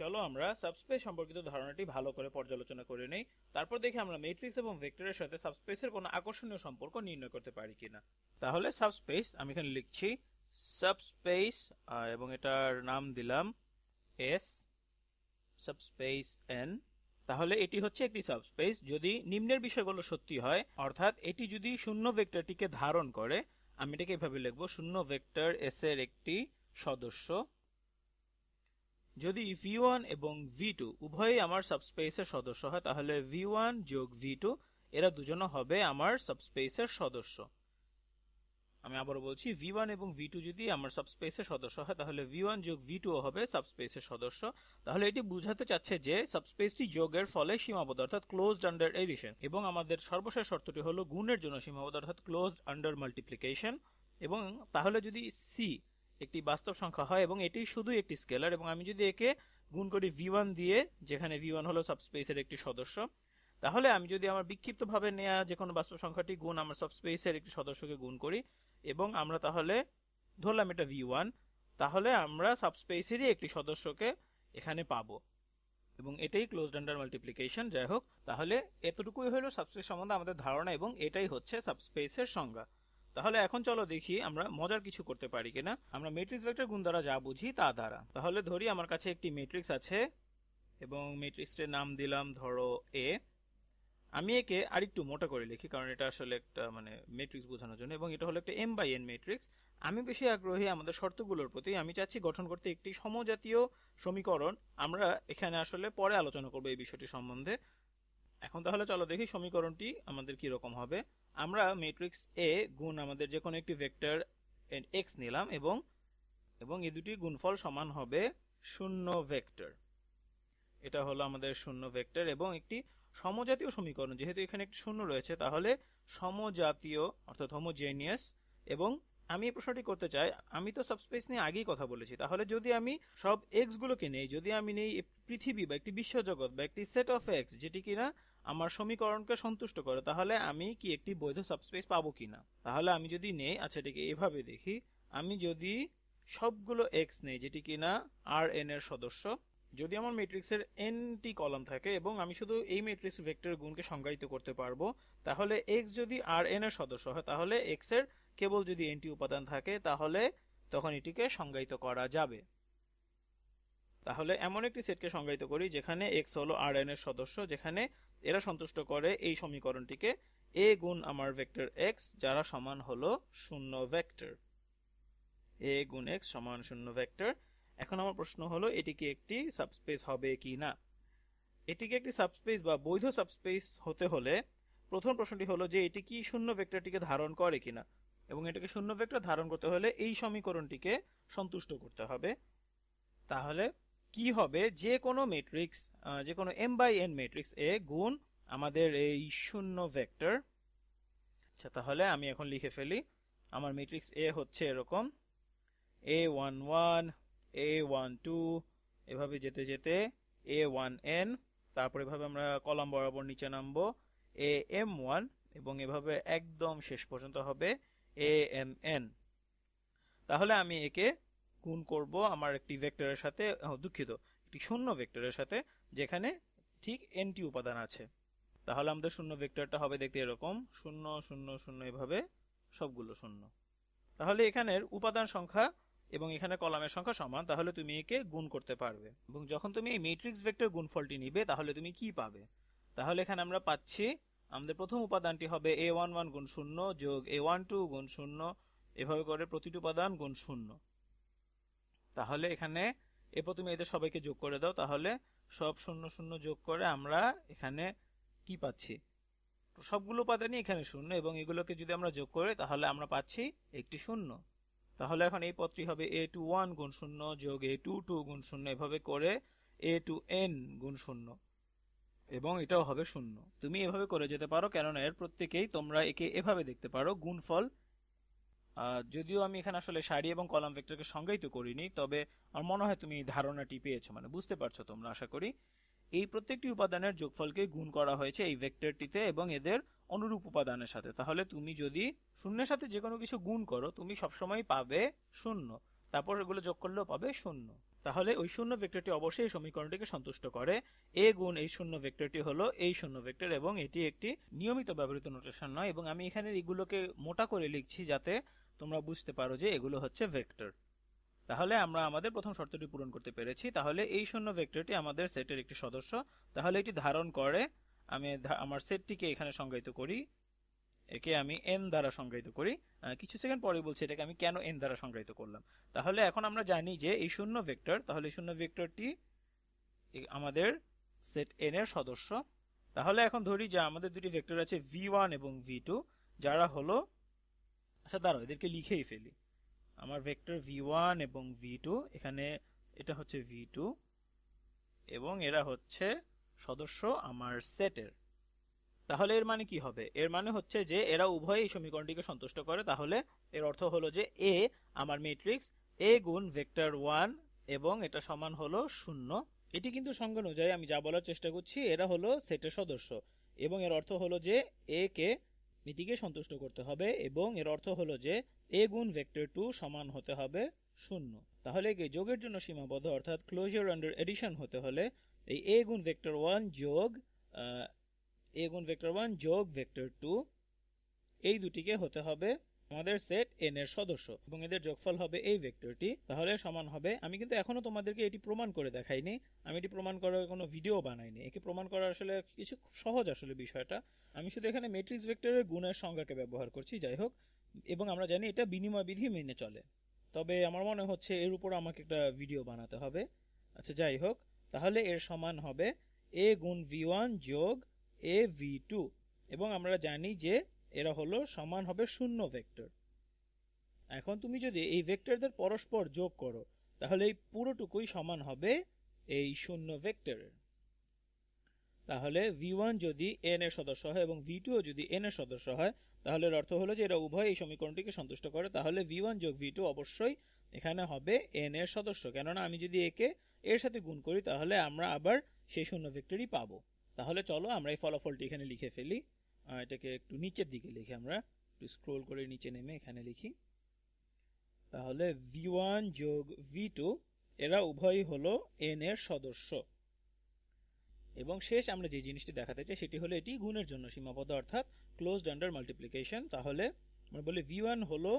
চলো আমরা সাবস্পেস সম্পর্কিত ধারণাটি ভালো করে পর্যালোচনা করে নেই তারপর দেখি আমরা ম্যাট্রিক্স এবং ভেক্টরের সাথে সাবস্পেসের কোনো আকর্ষণীয় সম্পর্ক নির্ণয় করতে পারি কিনা তাহলে সাবস্পেস আমি এখানে লিখছি সাবস্পেস এবং এটার নাম দিলাম এস সাবস্পেস এন তাহলে এটি হচ্ছে একটি সাবস্পেস যদি নিম্নের বিষয়গুলো সত্যি হয় অর্থাৎ এটি যদি শূন্য ভেক্টরটিকে ধারণ করে আমি এটাকে এভাবে লিখবো শূন্য ভেক্টর এস এর একটি সদস্য যদি ভি ওয়ান এবং ভি টু উভয়ই আমার সাবস্পেসের সদস্য হয় তাহলে ভি ওয়ান যোগ ভি টু এরা দুজনও হবে আমার সাবস্পেসের সদস্য আমি আবারও বলছি ভি ওয়ান এবং ভি টু যদি আমার সাবস্পেসের সদস্য হয় তাহলে ভি ওয়ান যোগ ভি টুও হবে সাবস্পেসের সদস্য তাহলে এটি বোঝাতে চাচ্ছে যে সাবস্পেসটি যোগের ফলে সীমাবদ্ধ অর্থাৎ ক্লোজড আন্ডার এডিশন এবং আমাদের সর্বশেষ শর্তটি হলো গুণের জন্য সীমাবদ্ধ অর্থাৎ ক্লোজড আন্ডার মাল্টিপ্লিকেশন এবং তাহলে যদি সি একটি বাস্তব সংখ্যা হয় এবং এটি শুধু একটি স্কেলার এবং আমি যদি একে গুণ করি ভি ওয়ান দিয়ে যেখানে ভি ওয়ান হলো সাবস্পেসের একটি সদস্য তাহলে আমি যদি আমার বিক্ষিপ্তভাবে নেয়া যে কোনো বাস্তব সংখ্যাটি গুণ আমার সাবস্পেসের একটি সদস্যকে গুণ করি এবং আমরা তাহলে ধরলাম এটা ভি ওয়ান তাহলে আমরা সাবস্পেসেরই একটি সদস্যকে এখানে পাবো এবং এটাই ক্লোজ আন্ডার মাল্টিপ্লিকেশন যাই হোক তাহলে এতটুকুই হলো সাবস্পেস সম্বন্ধে আমাদের ধারণা এবং এটাই হচ্ছে সাবস্পেসের সংজ্ঞা তাহলে এখন চলো দেখি আমরা মজার কিছু করতে পারি কিনা আমরা ম্যাট্রিক্স ভেক্টর গুণ দ্বারা যা বুঝি তা দ্বারা তাহলে ধরি আমার কাছে একটি ম্যাট্রিক্স আছে এবং ম্যাট্রিক্সটির নাম দিলাম ধরো এ আমি একে আর একটু মোটা করে লিখি কারণ এটা আসলে একটা মানে ম্যাট্রিক্স বোঝানোর জন্য এবং এটা হলো একটা এম বাই এন ম্যাট্রিক্স আমি বেশি আগ্রহী আমাদের শর্তগুলোর প্রতি আমি চাচ্ছি গঠন করতে একটি সমজাতীয় সমীকরণ আমরা এখানে আসলে পরে আলোচনা করব এই বিষয়টি সম্বন্ধে এখন তাহলে চলো দেখি সমীকরণটি আমাদের কি রকম হবে আমরা ম্যাট্রিক্স এ গুণ আমাদের যে কোনো একটি ভেক্টর এক্স নিলাম এবং এবং এই দুটি গুণফল সমান হবে শূন্য ভেক্টর এটা হলো আমাদের শূন্য ভেক্টর এবং একটি সমজাতীয় সমীকরণ যেহেতু এখানে একটি শূন্য রয়েছে তাহলে সমজাতীয় অর্থাৎ হোমোজেনিয়াস এবং আমি এই প্রশ্নটি করতে চাই আমি তো সাবস্পেস নিয়ে আগেই কথা বলেছি তাহলে যদি আমি সব এক্স গুলোকে নেই যদি আমি নেই পৃথিবী বা একটি বিশ্বজগৎ বা একটি সেট অফ এক্স যেটি কিনা আমার সমীকরণকে সন্তুষ্ট করে তাহলে আমি কি একটি বৈধ সাবস্পেস পাবো কি না তাহলে আমি যদি নেই আচ্ছা এটাকে এভাবে দেখি আমি যদি সবগুলো এক্স নেই যেটি কিনা আর এন এর সদস্য যদি আমার ম্যাট্রিক্সের এনটি কলাম থাকে এবং আমি শুধু এই ম্যাট্রিক্স ভেক্টর গুণকে সংজ্ঞায়িত করতে পারবো তাহলে এক্স যদি আর এন এর সদস্য হয় তাহলে এক্স এর কেবল যদি এনটি উপাদান থাকে তাহলে তখন এটিকে সংজ্ঞায়িত করা যাবে তাহলে এমন একটি সেটকে সংজ্ঞায়িত করি যেখানে এক্স হলো আর এন এর সদস্য যেখানে এরা সন্তুষ্ট করে এই সমীকরণটিকে এ গুণ আমার ভেক্টর এক্স যারা সমান হলো শূন্য ভেক্টর এ গুণ এক্স সমান শূন্য ভেক্টর এখন আমার প্রশ্ন হলো এটি কি একটি সাবস্পেস হবে কি না এটিকে একটি সাবস্পেস বা বৈধ সাবস্পেস হতে হলে প্রথম প্রশ্নটি হলো যে এটি কি শূন্য ভেক্টরটিকে ধারণ করে কিনা এবং এটাকে শূন্য ভেক্টর ধারণ করতে হলে এই সমীকরণটিকে সন্তুষ্ট করতে হবে তাহলে কি হবে যে কোনো ম্যাট্রিক্স যে কোনো M by N matrix A গুণ আমাদের এই শূন্য ভেক্টর আচ্ছা তাহলে আমি এখন লিখে ফেলি আমার ম্যাট্রিক্স এ হচ্ছে এরকম A one one A one two এভাবে যেতে যেতে এ ওয়ান এন তারপর এভাবে আমরা কলাম বরাবর নিচে নামবো এ এম ওয়ান এবং এভাবে একদম শেষ পর্যন্ত হবে এ এম এন তাহলে আমি একে গুণ করব আমার একটি ভেক্টরের সাথে দুঃখিত একটি শূন্য ভেক্টরের সাথে যেখানে ঠিক এনটি উপাদান আছে তাহলে আমাদের শূন্য ভেক্টরটা হবে দেখতে এরকম শূন্য শূন্য শূন্য এভাবে সবগুলো শূন্য তাহলে এখানের উপাদান সংখ্যা এবং এখানে কলামের সংখ্যা সমান তাহলে তুমি একে গুণ করতে পারবে এবং যখন তুমি এই মেট্রিক্স ভেক্টর গুণফলটি নিবে তাহলে তুমি কি পাবে তাহলে এখানে আমরা পাচ্ছি আমাদের প্রথম উপাদানটি হবে এ ওয়ান ওয়ান গুণ শূন্য যোগ এ ওয়ান টু গুণ শূন্য এভাবে করে প্রতিটি উপাদান গুণ শূন্য তাহলে এখানে এরপর তুমি এদের সবাইকে যোগ করে দাও তাহলে সব শূন্য শূন্য যোগ করে আমরা এখানে কি পাচ্ছি সবগুলো উপাদানই এখানে শূন্য এবং এগুলোকে যদি আমরা যোগ করি তাহলে আমরা পাচ্ছি একটি শূন্য তাহলে এখন এই পদটি হবে এ টু ওয়ান গুণ শূন্য যোগ এ টু টু গুণ শূন্য এভাবে করে এ টু এন গুণ শূন্য এবং এটাও হবে শূন্য তুমি এভাবে করে যেতে পারো কেননা এর প্রত্যেকেই তোমরা একে এভাবে দেখতে পারো গুণফল যদিও আমি এখানে আসলে সারি এবং কলাম ভেক্টরকে সংজ্ঞায়িত করিনি তবে আমার মনে হয় তুমি ধারণাটি পেয়েছো মানে বুঝতে পারছো তোমরা আশা করি এই প্রত্যেকটি উপাদানের যোগফলকে গুণ করা হয়েছে এই ভেক্টরটিতে এবং এদের অনুরূপ উপাদানের সাথে তাহলে তুমি যদি শূন্যের সাথে যে কোনো কিছু গুণ করো তুমি সবসময় পাবে শূন্য তারপর এগুলো যোগ করলেও পাবে শূন্য তাহলে ওই শূন্য ভেক্টরটি অবশ্যই এই সমীকরণটিকে সন্তুষ্ট করে এ গুণ এই শূন্য ভেক্টরটি হলো এই শূন্য ভেক্টর এবং এটি একটি নিয়মিত ব্যবহৃত নোটেশন নয় এবং আমি এখানে এগুলোকে মোটা করে লিখছি যাতে তোমরা বুঝতে পারো যে এগুলো হচ্ছে ভেক্টর তাহলে আমরা আমাদের প্রথম শর্তটি পূরণ করতে পেরেছি তাহলে এই শূন্য ভেক্টরটি আমাদের সেটের একটি সদস্য তাহলে এটি ধারণ করে আমি আমার সেটটিকে এখানে সংজ্ঞায়িত করি একে আমি এন দ্বারা সংজ্ঞায়িত করি কিছু সেকেন্ড পরে বলছি এটাকে আমি কেন এন দ্বারা সংজ্ঞায়িত করলাম তাহলে এখন আমরা জানি যে এই শূন্য ভেক্টর তাহলে এই শূন্য ভেক্টরটি আমাদের সেট এন এর সদস্য তাহলে এখন ধরি যে আমাদের দুটি ভেক্টর আছে ভি ওয়ান এবং ভি টু যারা হলো আচ্ছা দাঁড়ো এদেরকে লিখেই ফেলি আমার ভেক্টর ভি ওয়ান এবং ভি টু এখানে এটা হচ্ছে ভি টু এবং এরা হচ্ছে সদস্য আমার সেটের তাহলে এর মানে কি হবে এর মানে হচ্ছে যে এরা উভয় এই সমীকরণটিকে সন্তুষ্ট করে তাহলে এর অর্থ হলো যে এ আমার ম্যাট্রিক্স এ গুণ ভেক্টর ওয়ান এবং এটা সমান হলো শূন্য এটি কিন্তু সঙ্গে অনুযায়ী আমি যা বলার চেষ্টা করছি এরা হলো সেটের সদস্য এবং এর অর্থ হলো যে এ কে নীতিকে সন্তুষ্ট করতে হবে এবং এর অর্থ হলো যে এ গুণ ভেক্টর টু সমান হতে হবে শূন্য তাহলে কি যোগের জন্য সীমাবদ্ধ অর্থাৎ ক্লোজার আন্ডার এডিশন হতে হলে এই এ গুণ ভেক্টর ওয়ান যোগ এ গুণ ভেক্টর ওয়ান যোগ ভেক্টর টু এই দুটিকে হতে হবে আমাদের সেট এন এর সদস্য এবং এদের যোগফল হবে এই ভেক্টরটি তাহলে সমান হবে আমি কিন্তু এখনো তোমাদেরকে এটি প্রমাণ করে দেখাইনি আমি এটি প্রমাণ করার কোনো ভিডিও বানাইনি একে প্রমাণ করা আসলে কিছু খুব সহজ আসলে বিষয়টা আমি শুধু এখানে ম্যাট্রিক্স ভেক্টরের গুণের সংজ্ঞাকে ব্যবহার করছি যাই হোক এবং আমরা জানি এটা বিনিময় বিধি মেনে চলে তবে আমার মনে হচ্ছে এর উপর আমাকে একটা ভিডিও বানাতে হবে আচ্ছা যাই হোক তাহলে এর সমান হবে এ গুণ ভি ওয়ান যোগ এ ভি টু এবং আমরা জানি যে এরা হলো সমান হবে শূন্য ভেক্টর এখন তুমি যদি এই ভেক্টরদের পরস্পর যোগ করো তাহলে এই পুরোটুকুই সমান হবে এই শূন্য ভেক্টরের তাহলে ভি ওয়ান যদি এন এর সদস্য হয় এবং ভি যদি এন এর সদস্য হয় তাহলে এর অর্থ হলো যে এরা উভয় এই সমীকরণটিকে সন্তুষ্ট করে তাহলে ভি ওয়ান যোগ ভি টু অবশ্যই এখানে হবে এন এর সদস্য কেননা আমি যদি একে এর সাথে গুণ করি তাহলে আমরা আবার সেই শূন্য ভেক্টরই পাবো তাহলে চলো আমরা এই ফলাফলটি এখানে লিখে ফেলি এটাকে একটু নিচের দিকে লিখি আমরা একটু স্ক্রোল করে নিচে নেমে এখানে লিখি তাহলে ভি ওয়ান যোগ ভি টু এরা উভয়ই হলো এন এর সদস্য এবং শেষ আমরা যে জিনিসটি দেখাতে চাই সেটি হলো এটি গুণের জন্য সীমাবদ্ধ অর্থাৎ ক্লোজ আন্ডার মাল্টিপ্লিকেশন তাহলে আমরা বলি ভি ওয়ান হলো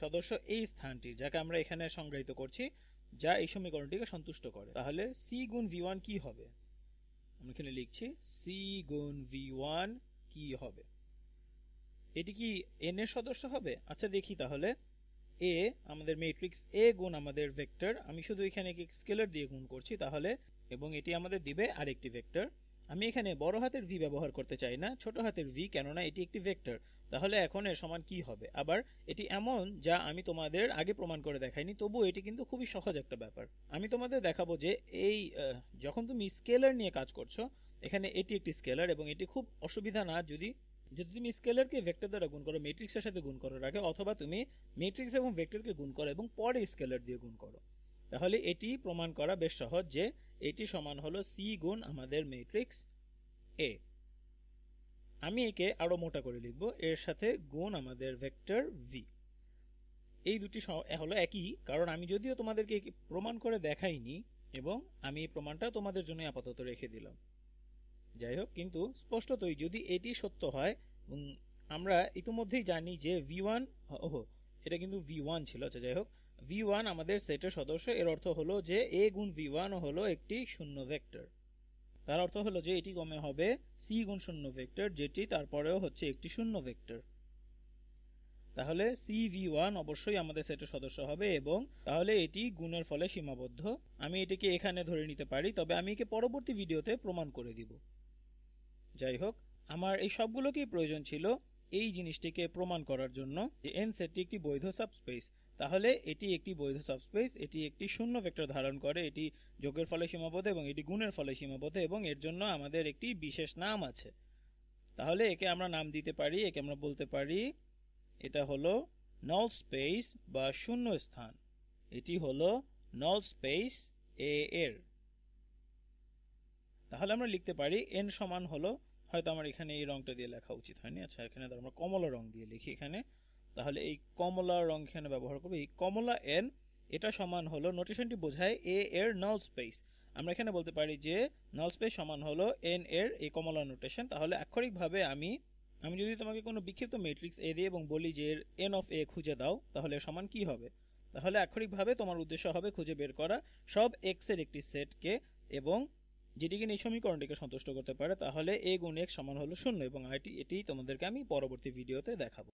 সদস্য এই স্থানটি যাকে আমরা এখানে সংজ্ঞায়িত করছি যা এই সমীকরণটিকে সন্তুষ্ট করে তাহলে সি গুণ ভি ওয়ান কী হবে আমি এখানে লিখছি সি গুণ ভি ওয়ান কি হবে এটি কি এন এর সদস্য হবে আচ্ছা দেখি তাহলে এ আমাদের ম্যাট্রিক্স এ গুণ আমাদের ভেক্টর আমি শুধু এখানে স্কেলার দিয়ে গুণ করছি তাহলে এবং এটি আমাদের দিবে আরেকটি ভেক্টর আমি এখানে বড় হাতের ভি ব্যবহার করতে চাই না ছোট হাতের ভি কেননা এটি একটি ভেক্টর তাহলে এখন এর সমান কি হবে আবার এটি এমন যা আমি তোমাদের আগে প্রমাণ করে দেখাইনি তবু এটি কিন্তু খুবই সহজ একটা ব্যাপার আমি তোমাদের দেখাবো যে এই যখন তুমি স্কেলার নিয়ে কাজ করছো এখানে এটি একটি স্কেলার এবং এটি খুব অসুবিধা না যদি যদি তুমি স্কেলারকে ভেক্টর দ্বারা গুণ করো ম্যাট্রিক্সের সাথে গুণ করার রাখে অথবা তুমি ম্যাট্রিক্স এবং ভেক্টরকে গুণ করো এবং পরে স্কেলার দিয়ে গুণ করো তাহলে এটি প্রমাণ করা বেশ সহজ যে এটি সমান হলো সি গুণ আমাদের ম্যাট্রিক্স এ আমি একে আরও মোটা করে লিখব এর সাথে গুণ আমাদের ভেক্টর ভি এই দুটি হলো একই কারণ আমি যদিও তোমাদেরকে প্রমাণ করে দেখাইনি এবং আমি প্রমাণটা তোমাদের জন্য আপাতত রেখে দিলাম যাই হোক কিন্তু স্পষ্টতই যদি এটি সত্য হয় আমরা ইতিমধ্যেই জানি যে ভি ওয়ান ওহো এটা কিন্তু ভি ওয়ান ছিল আচ্ছা যাই হোক ভি ওয়ান আমাদের সেটের সদস্য এর অর্থ হলো যে এ গুণ ভি ওয়ান হলো একটি শূন্য ভেক্টর তার অর্থ হলো যে এটি কমে হবে সি গুণ শূন্য ভেক্টর যেটি তারপরেও হচ্ছে একটি শূন্য ভেক্টর তাহলে সি ভি ওয়ান অবশ্যই আমাদের সেটের সদস্য হবে এবং তাহলে এটি গুণের ফলে সীমাবদ্ধ আমি এটিকে এখানে ধরে নিতে পারি তবে আমি একে পরবর্তী ভিডিওতে প্রমাণ করে দিব যাই হোক আমার এই সবগুলোকেই প্রয়োজন ছিল এই জিনিসটিকে প্রমাণ করার জন্য যে এন সেটটি একটি বৈধ সাবস্পেস তাহলে এটি একটি বৈধ সাবস্পেস এটি একটি শূন্য ভেক্টর ধারণ করে এটি যোগের ফলে সীমাবদ্ধ এবং এটি গুণের ফলে সীমাবদ্ধ এবং এর জন্য আমাদের একটি বিশেষ নাম আছে তাহলে একে আমরা নাম দিতে পারি একে আমরা বলতে পারি এটা হলো নল স্পেস বা শূন্য স্থান এটি হলো নল স্পেস এ এর তাহলে আমরা লিখতে পারি এন সমান হলো হয়তো আমার এখানে এই রংটা দিয়ে লেখা উচিত হয়নি আচ্ছা এখানে আমরা কমলা রং দিয়ে লিখি এখানে তাহলে এই কমলা রং এখানে ব্যবহার করবো এই কমলা এন এটা সমান হলো নোটেশনটি বোঝায় এ এর নল স্পেস আমরা এখানে বলতে পারি যে নল স্পেস সমান হলো এন এর এই কমলা নোটেশন তাহলে আক্ষরিকভাবে আমি আমি যদি তোমাকে কোনো বিক্ষিপ্ত ম্যাট্রিক্স এ দিয়ে এবং বলি যে এর এন অফ এ খুঁজে দাও তাহলে সমান কি হবে তাহলে আক্ষরিকভাবে তোমার উদ্দেশ্য হবে খুঁজে বের করা সব এক্স এর একটি সেটকে এবং যেটি কিনা এই সমীকরণটিকে সন্তুষ্ট করতে পারে তাহলে এ গুণ এক সমান হলো শূন্য এবং আইটি এটি তোমাদেরকে আমি পরবর্তী ভিডিওতে দেখাবো